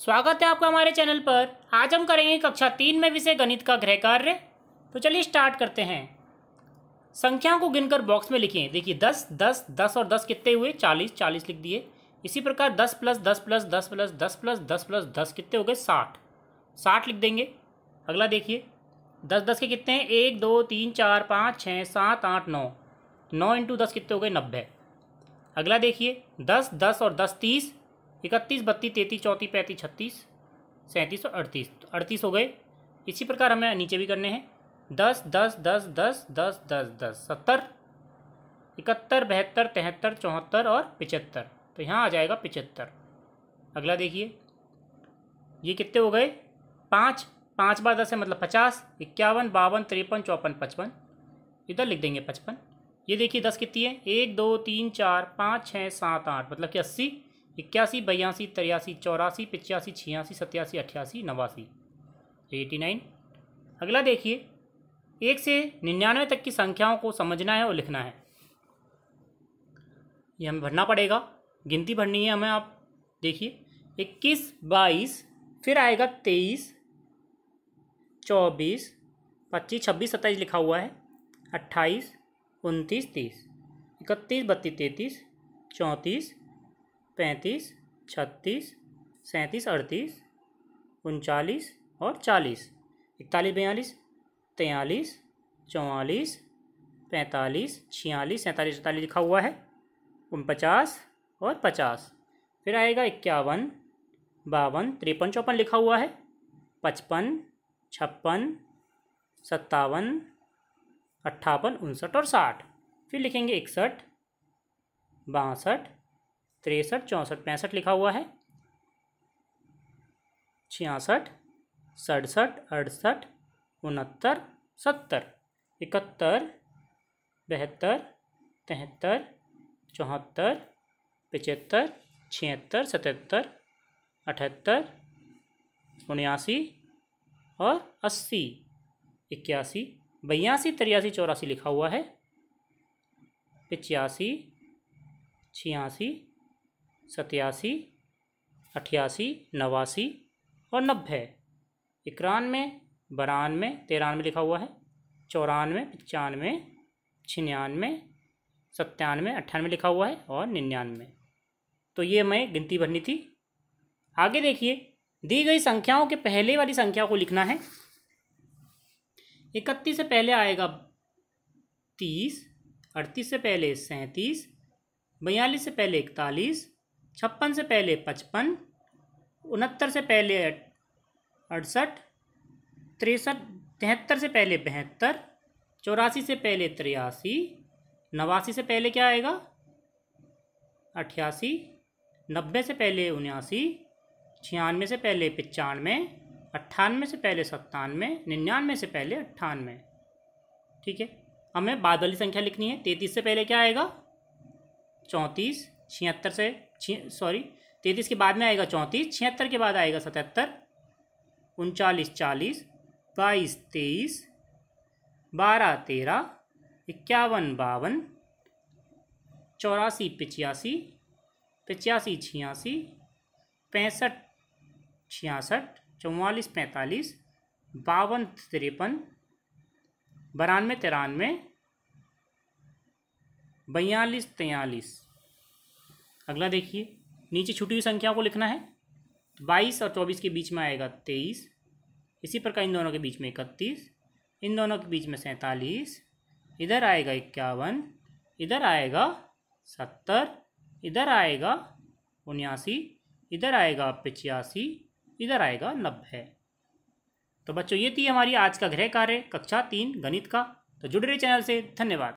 स्वागत है आपका हमारे चैनल पर आज हम करेंगे कक्षा तीन में विषय गणित का गृह कार्य तो चलिए स्टार्ट करते हैं संख्याओं को गिनकर बॉक्स में लिखिए देखिए दस दस दस और दस कितने हुए चालीस चालीस लिख दिए इसी प्रकार दस प्लस दस प्लस दस प्लस दस प्लस दस प्लस दस कितने हो गए साठ साठ लिख देंगे अगला देखिए दस दस के कितने हैं एक दो तीन चार पाँच छः सात आठ नौ नौ इंटू दस कितने हो गए नब्बे अगला देखिए दस दस और दस तीस इकतीस बत्तीस तैंतीस चौंतीस पैंतीस छत्तीस सैंतीस और अड़तीस तो अड़तीस हो गए इसी प्रकार हमें नीचे भी करने हैं दस दस दस दस दस दस दस सत्तर इकहत्तर बहत्तर तिहत्तर चौहत्तर और पिचहत्तर तो यहाँ आ जाएगा पिचहत्तर अगला देखिए ये कितने हो गए पाँच पाँच बार दस है मतलब पचास इक्यावन बावन तिरपन चौपन पचपन इधर लिख देंगे पचपन ये देखिए दस कितनी है एक दो तीन चार पाँच छः सात आठ मतलब कि अस्सी इक्यासी बयासी तिरासी चौरासी पचासी छियासी सत्यासी अट्ठासी नवासी एटी नाइन अगला देखिए एक से निन्यानवे तक की संख्याओं को समझना है और लिखना है ये हमें भरना पड़ेगा गिनती भरनी है हमें आप देखिए इक्कीस बाईस फिर आएगा तेईस चौबीस पच्चीस छब्बीस सत्ताईस लिखा हुआ है अट्ठाईस उनतीस तीस इकतीस बत्तीस तैंतीस चौंतीस पैंतीस छत्तीस सैंतीस अड़तीस उनचालीस और चालीस इकतालीस बयालीस तैंतालीस चौवालीस पैंतालीस छियालीस सैंतालीस सैंतालीस लिखा हुआ है उनपचास और पचास फिर आएगा इक्यावन बावन तिरपन चौपन लिखा हुआ है पचपन छप्पन सत्तावन अट्ठावन उनसठ और साठ फिर लिखेंगे इकसठ बासठ तिरसठ चौंसठ पैंसठ लिखा हुआ है छियासठ सड़सठ अड़सठ उनहत्तर सत्तर इकहत्तर बहत्तर तिहत्तर चौहत्तर पचहत्तर छिहत्तर सतहत्तर अठहत्तर उन्यासी और अस्सी इक्यासी बयासी तिरासी चौरासी लिखा हुआ है पचासी छियासी सतासी अठासी नवासी और नब्बे इक्यानवे बानवे तिरानवे लिखा हुआ है चौरानवे पचानवे छियानवे सत्तानवे अट्ठानवे लिखा हुआ है और निन्यानवे तो ये मैं गिनती भरनी थी आगे देखिए दी गई संख्याओं के पहले वाली संख्या को लिखना है इकतीस से पहले आएगा तीस अड़तीस से पहले सैंतीस बयालीस से पहले इकतालीस छप्पन से पहले पचपन उनहत्तर से पहले अड़सठ तिरसठ तिहत्तर से पहले बहत्तर चौरासी से पहले तिरासी नवासी से पहले क्या आएगा अठासी नब्बे से पहले उन्यासी छियानवे से पहले पचानवे अट्ठानवे से पहले सत्तानवे निन्यानवे से पहले अट्ठानवे ठीक है हमें बाद वाली संख्या लिखनी है तैंतीस से पहले क्या आएगा चौंतीस छिहत्तर से सॉरी तैंतीस के बाद में आएगा चौंतीस छिहत्तर के बाद आएगा सतहत्तर उनचालीस चालीस बाईस तेईस बारह तेरह इक्यावन बावन चौरासी पचासी पचासी छियासी पैंसठ छियासठ चौवालीस पैंतालीस बावन तिरपन बानवे तिरानवे बयालीस तैंतालीस अगला देखिए नीचे छुट्टी हुई संख्याओं को लिखना है बाईस और चौबीस के बीच में आएगा तेईस इसी प्रकार इन दोनों के बीच में इकतीस इन दोनों के बीच में सैंतालीस इधर आएगा इक्यावन इधर आएगा सत्तर इधर आएगा उन्यासी इधर आएगा पचासी इधर आएगा नब्बे तो बच्चों ये थी हमारी आज का गृह कार्य कक्षा तीन गणित का तो जुड़ रहे चैनल से धन्यवाद